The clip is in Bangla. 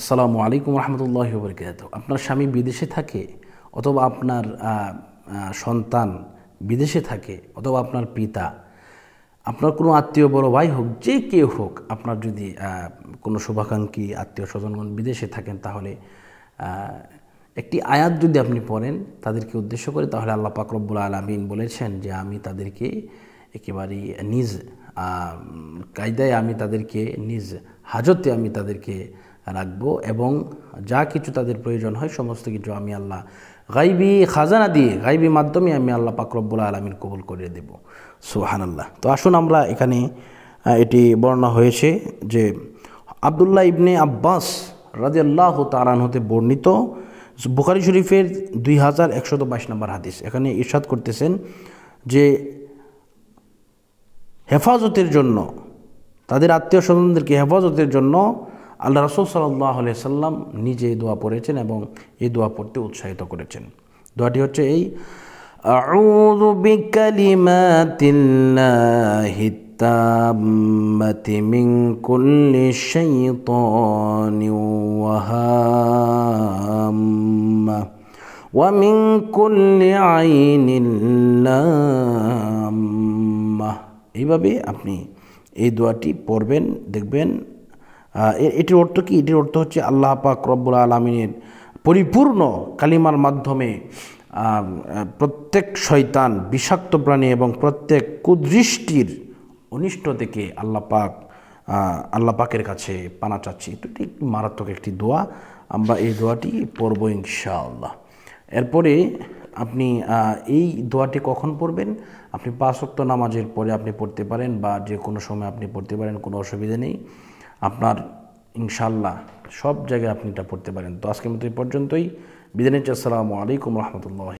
আসসালামু আলাইকুম রহমতুল্লাহ বরকাত আপনার স্বামী বিদেশে থাকে অথবা আপনার সন্তান বিদেশে থাকে অথবা আপনার পিতা আপনার কোনো আত্মীয় বড় ভাই হোক যে কেউ হোক আপনার যদি কোনো শুভাকাঙ্ক্ষী আত্মীয় স্বজনগণ বিদেশে থাকেন তাহলে একটি আয়াত যদি আপনি পড়েন তাদেরকে উদ্দেশ্য করে তাহলে আল্লাহ পাকরব্বুল আলমিন বলেছেন যে আমি তাদেরকে একেবারেই নিজ কায়দায় আমি তাদেরকে নিজ হাজতে আমি তাদেরকে রাখবো এবং যা কিছু তাদের প্রয়োজন হয় সমস্ত কিছু আমি আল্লাহ গাইবি খাজানা দিয়ে গাইবি মাধ্যমে আমি আল্লাহ পাকরব্বুল আলমিন কবুল করে দেব সুহান আল্লাহ তো আসুন আমরা এখানে এটি বর্ণনা হয়েছে যে আবদুল্লাহ ইবনে আব্বাস রাজিয়াল্লাহ তারান হতে বর্ণিত বুখারি শরীফের দুই হাজার একশত বাইশ নম্বর হাদিস এখানে ইরশাদ করতেছেন যে হেফাজতের জন্য তাদের আত্মীয় স্বজনদেরকে হেফাজতের জন্য আল্লাহ রসুল সাল্লাহ সাল্লাম নিজে এই দোয়া পড়েছেন এবং এই দোয়া পড়তে উৎসাহিত করেছেন দোয়াটি হচ্ছে এই أعوذ بكلمات الله التامة من كل شيطان وهامة ومن كل عين لامة এইভাবে আপনি এই দোয়াটি পড়বেন দেখবেন এটির অর্থ কি এটির অর্থ হচ্ছে আল্লাহ পাক রব্বুল আলমিনের পরিপূর্ণ কালিমার মাধ্যমে প্রত্যেক শয়তান বিষাক্ত প্রাণী এবং প্রত্যেক কুদৃষ্টির অনিষ্ট থেকে আল্লাহ পাক আল্লাহ পাকের কাছে পানা চাচ্ছি এটি একটি মারাত্মক একটি দোয়া আমরা এই দোয়াটি পড়ব ইনশাআল্লাহ এরপরে আপনি এই দোয়াটি কখন পড়বেন আপনি পাঁচ সপ্তাহ নামাজের পরে আপনি পড়তে পারেন বা যে কোনো সময় আপনি পড়তে পারেন কোনো অসুবিধা নেই আপনার ইনশাল্লাহ সব জায়গায় আপনি এটা পড়তে পারেন তো আজকের মতো এই পর্যন্তই বিদানিচ আসসালামু আলাইকুম রহমতুল্লাহ